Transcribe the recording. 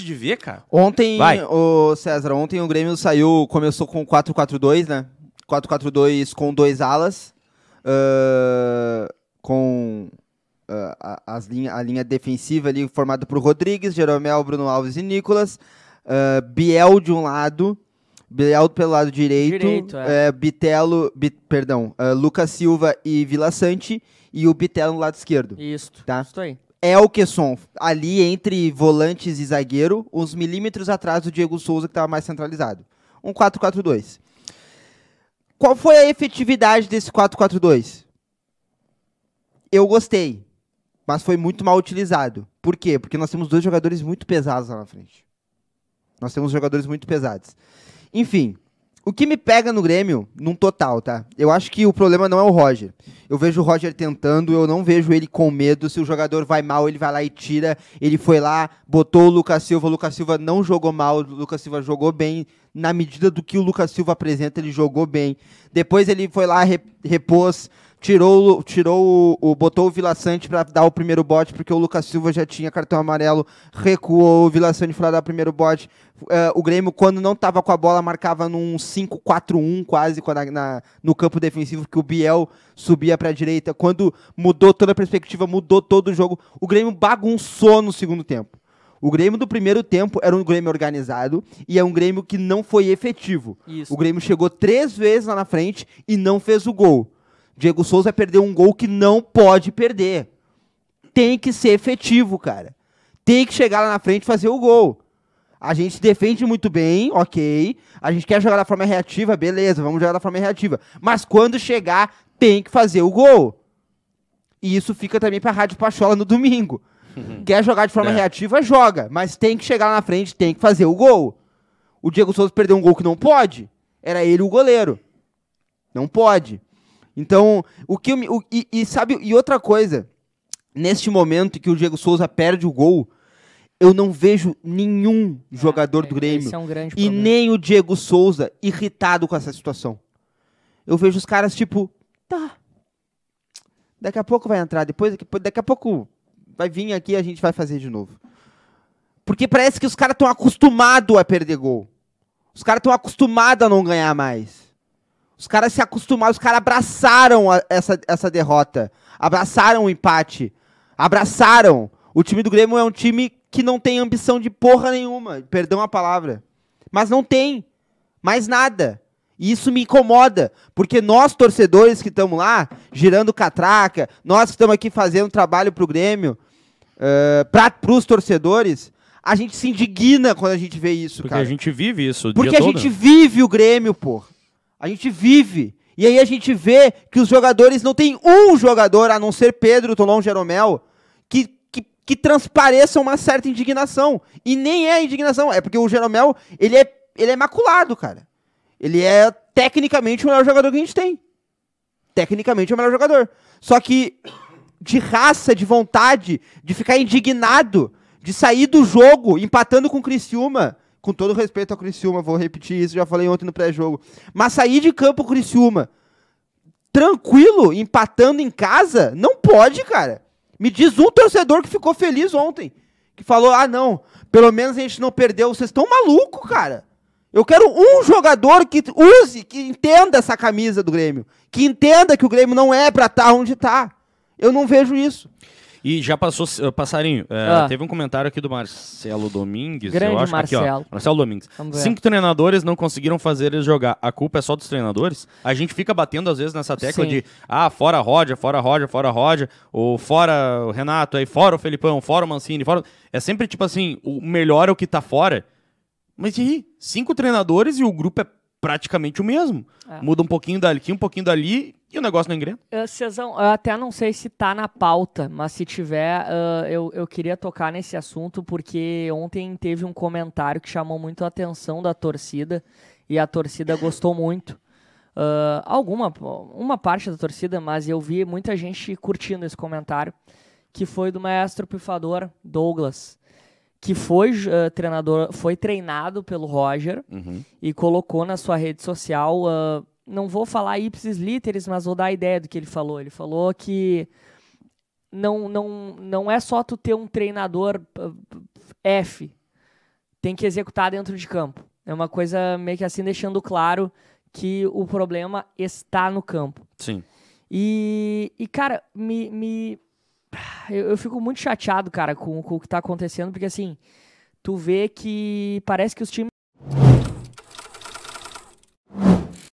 triste de ver, cara. Ontem, Vai. o César, ontem o Grêmio saiu, começou com 4-4-2, né? 4-4-2 com dois alas. Uh, com uh, a, as linha, a linha defensiva ali formada por Rodrigues, Jeromel, Bruno Alves e Nicolas. Uh, Biel de um lado, Biel pelo lado direito, direito é. Bitelo, perdão, Lucas Silva e Vila Sante e o Bitelo no lado esquerdo. Isso, tá? isso aí é o Ali entre volantes e zagueiro, uns milímetros atrás do Diego Souza, que estava mais centralizado. Um 4-4-2. Qual foi a efetividade desse 4-4-2? Eu gostei, mas foi muito mal utilizado. Por quê? Porque nós temos dois jogadores muito pesados lá na frente. Nós temos jogadores muito pesados. Enfim, o que me pega no Grêmio, num total, tá? Eu acho que o problema não é o Roger. Eu vejo o Roger tentando, eu não vejo ele com medo. Se o jogador vai mal, ele vai lá e tira. Ele foi lá, botou o Lucas Silva. O Lucas Silva não jogou mal, o Lucas Silva jogou bem. Na medida do que o Lucas Silva apresenta, ele jogou bem. Depois ele foi lá, repôs tirou, tirou o, o botou o Vila Sante para dar o primeiro bote, porque o Lucas Silva já tinha cartão amarelo, recuou o Vila Sante para dar o primeiro bote. Uh, o Grêmio, quando não estava com a bola, marcava num 5-4-1 quase na, na, no campo defensivo, que o Biel subia para a direita. Quando mudou toda a perspectiva, mudou todo o jogo, o Grêmio bagunçou no segundo tempo. O Grêmio do primeiro tempo era um Grêmio organizado e é um Grêmio que não foi efetivo. Isso. O Grêmio chegou três vezes lá na frente e não fez o gol. Diego Souza perdeu um gol que não pode perder. Tem que ser efetivo, cara. Tem que chegar lá na frente e fazer o gol. A gente defende muito bem, ok. A gente quer jogar da forma reativa, beleza, vamos jogar da forma reativa. Mas quando chegar, tem que fazer o gol. E isso fica também pra Rádio Pachola no domingo. Uhum. Quer jogar de forma é. reativa, joga. Mas tem que chegar lá na frente, tem que fazer o gol. O Diego Souza perdeu um gol que não pode. Era ele o goleiro. Não pode. Então, o que me, o, e, e, sabe, e outra coisa, neste momento que o Diego Souza perde o gol, eu não vejo nenhum é, jogador do é, Grêmio é um e nem o Diego Souza irritado com essa situação. Eu vejo os caras tipo, tá. Daqui a pouco vai entrar, depois daqui a pouco vai vir aqui e a gente vai fazer de novo. Porque parece que os caras estão acostumados a perder gol. Os caras estão acostumados a não ganhar mais. Os caras se acostumaram, os caras abraçaram a, essa, essa derrota. Abraçaram o empate. Abraçaram. O time do Grêmio é um time que não tem ambição de porra nenhuma. Perdão a palavra. Mas não tem. Mais nada. E isso me incomoda, porque nós, torcedores que estamos lá, girando catraca, nós que estamos aqui fazendo trabalho pro Grêmio, uh, pra, pros torcedores, a gente se indigna quando a gente vê isso, porque cara. Porque a gente vive isso. O porque a todo. gente vive o Grêmio, porra. A gente vive. E aí a gente vê que os jogadores não tem um jogador, a não ser Pedro, Tolon Jeromel, que, que, que transpareça uma certa indignação. E nem é indignação, é porque o Jeromel, ele é, ele é maculado, cara. Ele é tecnicamente o melhor jogador que a gente tem. Tecnicamente é o melhor jogador. Só que de raça, de vontade, de ficar indignado, de sair do jogo empatando com o Criciúma com todo respeito ao Criciúma, vou repetir isso, já falei ontem no pré-jogo. Mas sair de campo Criciúma tranquilo, empatando em casa, não pode, cara. Me diz um torcedor que ficou feliz ontem, que falou: "Ah, não, pelo menos a gente não perdeu". Vocês estão maluco, cara. Eu quero um jogador que use, que entenda essa camisa do Grêmio, que entenda que o Grêmio não é para estar tá onde está. Eu não vejo isso. E já passou, eh, passarinho, eh, ah. teve um comentário aqui do Marcelo Domingues. Grande eu acho, Marcelo. Aqui, ó, Marcelo Domingues. Cinco treinadores não conseguiram fazer eles jogar. A culpa é só dos treinadores? A gente fica batendo às vezes nessa tecla Sim. de, ah, fora a Roger, fora a Roger, fora a Roger, ou fora o Renato, aí fora o Felipão, fora o Mancini, fora... É sempre tipo assim, o melhor é o que tá fora. Mas e aí? Cinco treinadores e o grupo é praticamente o mesmo. É. Muda um pouquinho dali, um pouquinho dali, e o negócio não engrena? Uh, Cezão, eu até não sei se tá na pauta, mas se tiver, uh, eu, eu queria tocar nesse assunto, porque ontem teve um comentário que chamou muito a atenção da torcida, e a torcida gostou muito. Uh, alguma, uma parte da torcida, mas eu vi muita gente curtindo esse comentário, que foi do maestro pifador Douglas, que foi uh, treinador, foi treinado pelo Roger uhum. e colocou na sua rede social uh, não vou falar ipsis literis, mas vou dar a ideia do que ele falou. Ele falou que não, não, não é só tu ter um treinador eh, F, tem que executar dentro de campo. É uma coisa meio que assim deixando claro que o problema está no campo. Sim. E, e cara, me, me eu, eu, fico muito chateado, cara, com, com o que está acontecendo, porque assim, tu vê que parece que os times